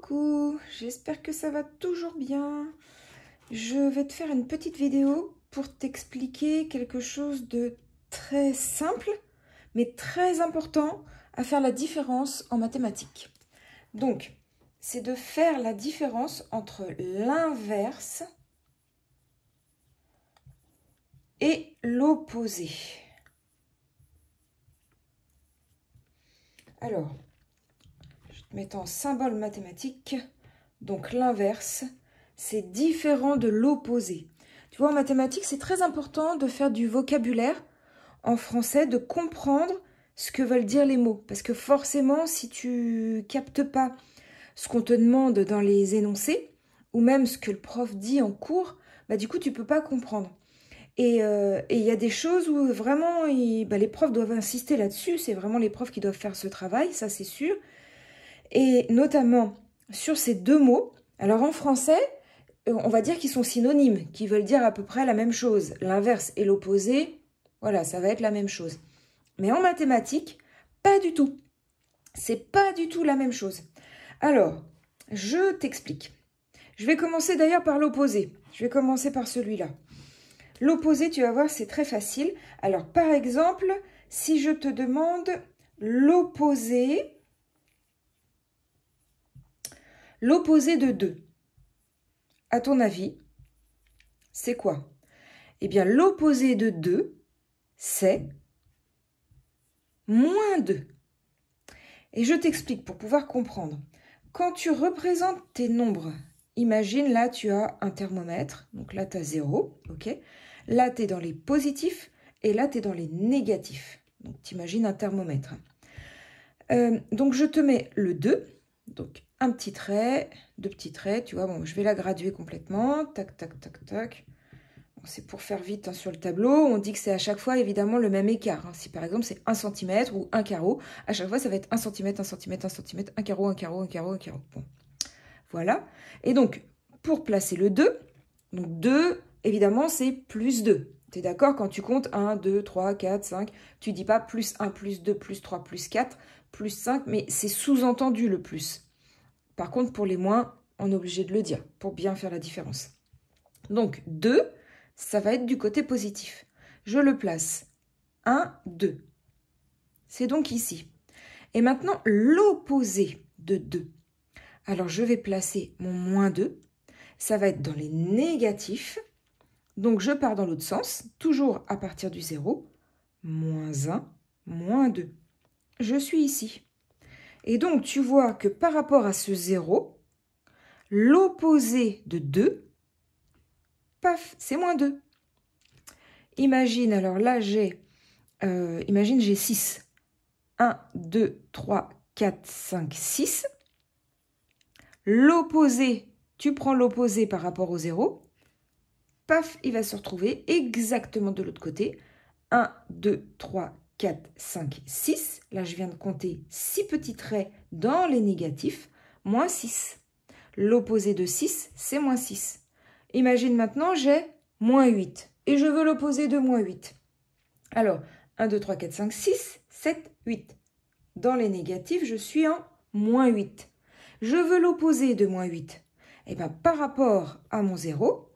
Coucou, j'espère que ça va toujours bien. Je vais te faire une petite vidéo pour t'expliquer quelque chose de très simple, mais très important à faire la différence en mathématiques. Donc, c'est de faire la différence entre l'inverse et l'opposé. Alors, mettant symbole mathématique, donc l'inverse, c'est différent de l'opposé. Tu vois, en mathématiques, c'est très important de faire du vocabulaire en français, de comprendre ce que veulent dire les mots. Parce que forcément, si tu captes pas ce qu'on te demande dans les énoncés, ou même ce que le prof dit en cours, bah du coup, tu peux pas comprendre. Et euh, il y a des choses où vraiment, bah, les profs doivent insister là-dessus. C'est vraiment les profs qui doivent faire ce travail, ça c'est sûr et notamment sur ces deux mots. Alors en français, euh, on va dire qu'ils sont synonymes, qui veulent dire à peu près la même chose. L'inverse et l'opposé, voilà, ça va être la même chose. Mais en mathématiques, pas du tout. C'est pas du tout la même chose. Alors, je t'explique. Je vais commencer d'ailleurs par l'opposé. Je vais commencer par celui-là. L'opposé, tu vas voir, c'est très facile. Alors, par exemple, si je te demande l'opposé l'opposé de 2. À ton avis, c'est quoi Eh bien, l'opposé de 2, c'est moins 2. Et je t'explique pour pouvoir comprendre. Quand tu représentes tes nombres, imagine là tu as un thermomètre, donc là tu as 0, ok Là tu es dans les positifs et là tu es dans les négatifs. Donc tu imagines un thermomètre. Euh, donc je te mets le 2, donc un petit trait, deux petits traits, tu vois, bon, je vais la graduer complètement, tac, tac, tac, tac. c'est pour faire vite hein, sur le tableau, on dit que c'est à chaque fois évidemment le même écart. Hein. Si par exemple c'est un centimètre ou un carreau, à chaque fois ça va être un centimètre, un cm, un cm, un carreau, un carreau, un carreau, un carreau. Bon, voilà. Et donc, pour placer le 2, donc 2, évidemment, c'est plus 2. Tu es d'accord Quand tu comptes 1, 2, 3, 4, 5, tu dis pas plus 1, plus 2, plus 3, plus 4, plus 5, mais c'est sous-entendu le plus. Par contre, pour les moins, on est obligé de le dire pour bien faire la différence. Donc 2, ça va être du côté positif. Je le place 1, 2. C'est donc ici. Et maintenant, l'opposé de 2. Alors, je vais placer mon moins 2. Ça va être dans les négatifs. Donc, je pars dans l'autre sens, toujours à partir du 0. Moins 1, moins 2. Je suis ici. Et donc, tu vois que par rapport à ce 0, l'opposé de 2, paf, c'est moins 2. Imagine, alors là, j'ai, euh, imagine, j'ai 6. 1, 2, 3, 4, 5, 6. L'opposé, tu prends l'opposé par rapport au 0. Paf, il va se retrouver exactement de l'autre côté. 1, 2, 3, 4, 5, 6. Là, je viens de compter 6 petits traits dans les négatifs, moins 6. L'opposé de 6, c'est moins 6. Imagine maintenant, j'ai moins 8 et je veux l'opposé de moins 8. Alors, 1, 2, 3, 4, 5, 6, 7, 8. Dans les négatifs, je suis en moins 8. Je veux l'opposé de moins 8. Et eh bien, par rapport à mon 0,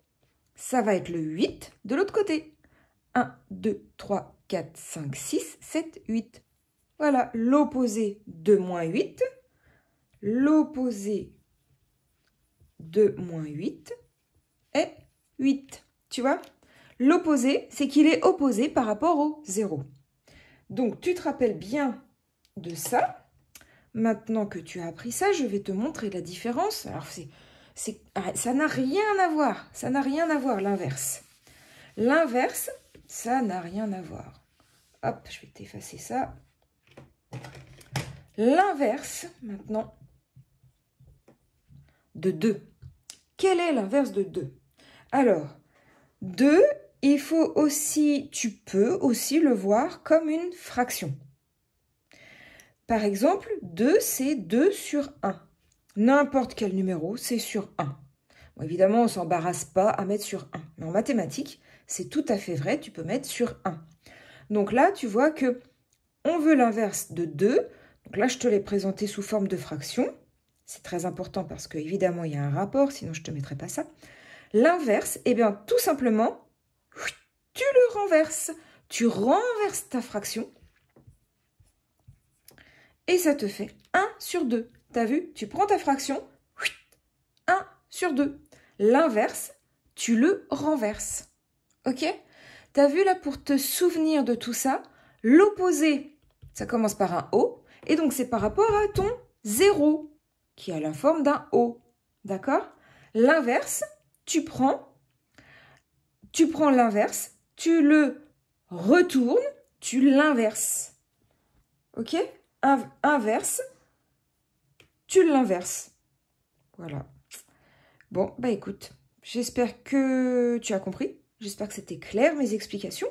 ça va être le 8 de l'autre côté. 1, 2, 3, 4, 5, 6, 7, 8. Voilà, l'opposé de moins 8. L'opposé de moins 8 est 8. Tu vois L'opposé, c'est qu'il est opposé par rapport au 0. Donc, tu te rappelles bien de ça. Maintenant que tu as appris ça, je vais te montrer la différence. Alors, c'est, ah, ça n'a rien à voir. Ça n'a rien à voir, l'inverse. L'inverse, ça n'a rien à voir. Hop, je vais t'effacer ça l'inverse maintenant de 2. Quel est l'inverse de 2 Alors, 2, il faut aussi, tu peux aussi le voir comme une fraction. Par exemple, 2, c'est 2 sur 1. N'importe quel numéro, c'est sur 1. évidemment, on ne s'embarrasse pas à mettre sur 1. Mais en mathématiques, c'est tout à fait vrai, tu peux mettre sur 1. Donc là, tu vois que on veut l'inverse de 2, donc là, je te l'ai présenté sous forme de fraction. C'est très important parce qu'évidemment, il y a un rapport, sinon je ne te mettrais pas ça. L'inverse, eh bien, tout simplement, tu le renverses. Tu renverses ta fraction. Et ça te fait 1 sur 2. T'as vu Tu prends ta fraction, 1 sur 2. L'inverse, tu le renverses. Ok T'as vu là, pour te souvenir de tout ça, l'opposé, ça commence par un O, et donc, c'est par rapport à ton zéro, qui a la forme d'un O. D'accord L'inverse, tu prends, tu prends l'inverse, tu le retournes, tu l'inverses. Ok Inverse, tu l'inverses. Voilà. Bon, bah écoute, j'espère que tu as compris. J'espère que c'était clair mes explications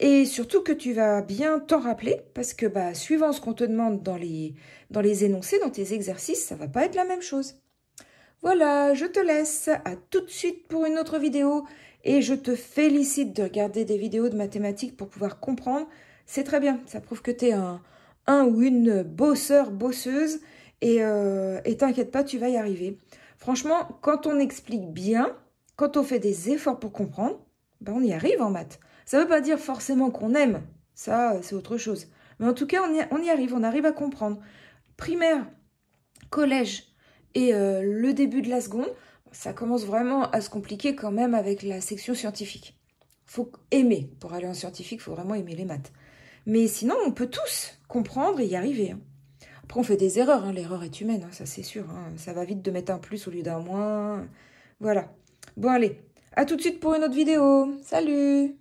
et surtout que tu vas bien t'en rappeler parce que bah, suivant ce qu'on te demande dans les, dans les énoncés, dans tes exercices, ça va pas être la même chose. Voilà, je te laisse. À tout de suite pour une autre vidéo et je te félicite de regarder des vidéos de mathématiques pour pouvoir comprendre. C'est très bien, ça prouve que tu es un, un ou une bosseur, bosseuse et euh, t'inquiète pas, tu vas y arriver. Franchement, quand on explique bien, quand on fait des efforts pour comprendre, bah, on y arrive en maths. Ça ne veut pas dire forcément qu'on aime, ça c'est autre chose. Mais en tout cas, on y, arrive, on arrive à comprendre. Primaire, collège et euh, le début de la seconde, ça commence vraiment à se compliquer quand même avec la section scientifique. Il Faut aimer, pour aller en scientifique, il faut vraiment aimer les maths. Mais sinon, on peut tous comprendre et y arriver. Hein. Après, on fait des erreurs, hein. l'erreur est humaine, hein, ça c'est sûr. Ça va vite de mettre un plus au lieu d'un moins. Voilà. Bon, allez, à tout de suite pour une autre vidéo. Salut